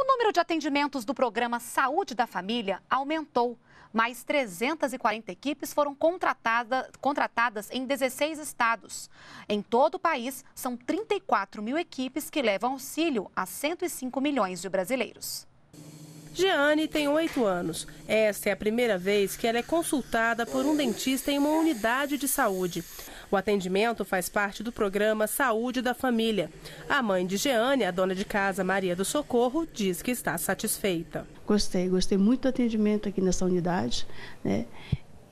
O número de atendimentos do programa Saúde da Família aumentou. Mais 340 equipes foram contratada, contratadas em 16 estados. Em todo o país, são 34 mil equipes que levam auxílio a 105 milhões de brasileiros. Jeane tem oito anos. Esta é a primeira vez que ela é consultada por um dentista em uma unidade de saúde. O atendimento faz parte do programa Saúde da Família. A mãe de Jeane, a dona de casa Maria do Socorro, diz que está satisfeita. Gostei, gostei muito do atendimento aqui nessa unidade, né?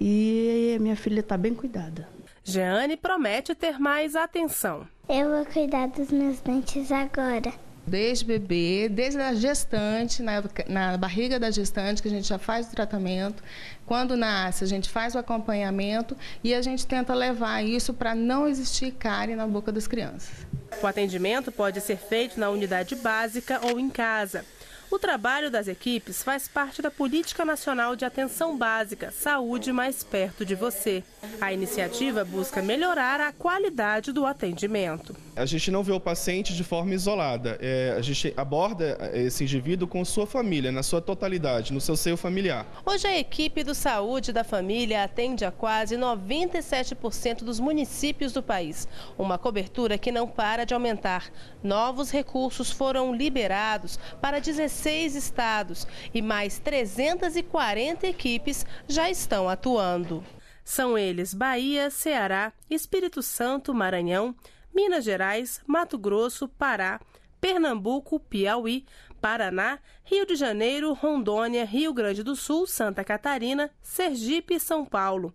E minha filha está bem cuidada. Jeane promete ter mais atenção. Eu vou cuidar dos meus dentes agora desde bebê, desde a gestante, na, na barriga da gestante, que a gente já faz o tratamento. Quando nasce, a gente faz o acompanhamento e a gente tenta levar isso para não existir cárie na boca das crianças. O atendimento pode ser feito na unidade básica ou em casa. O trabalho das equipes faz parte da Política Nacional de Atenção Básica, Saúde Mais Perto de Você. A iniciativa busca melhorar a qualidade do atendimento a gente não vê o paciente de forma isolada. É, a gente aborda é, esse indivíduo com sua família, na sua totalidade, no seu seio familiar. Hoje a equipe do Saúde da Família atende a quase 97% dos municípios do país. Uma cobertura que não para de aumentar. Novos recursos foram liberados para 16 estados e mais 340 equipes já estão atuando. São eles Bahia, Ceará, Espírito Santo, Maranhão, Minas Gerais, Mato Grosso, Pará, Pernambuco, Piauí, Paraná, Rio de Janeiro, Rondônia, Rio Grande do Sul, Santa Catarina, Sergipe e São Paulo.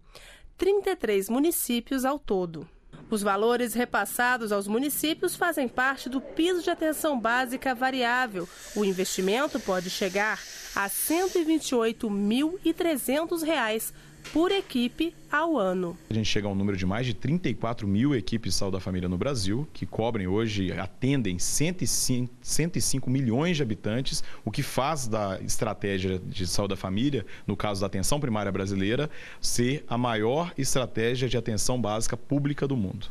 33 municípios ao todo. Os valores repassados aos municípios fazem parte do piso de atenção básica variável. O investimento pode chegar a R$ 128.300 por equipe ao ano. A gente chega a um número de mais de 34 mil equipes de saúde da Família no Brasil, que cobrem hoje, atendem 105, 105 milhões de habitantes, o que faz da estratégia de saúde da Família, no caso da atenção primária brasileira, ser a maior estratégia de atenção básica pública do mundo.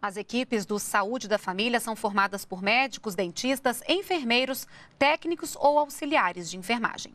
As equipes do Saúde da Família são formadas por médicos, dentistas, enfermeiros, técnicos ou auxiliares de enfermagem.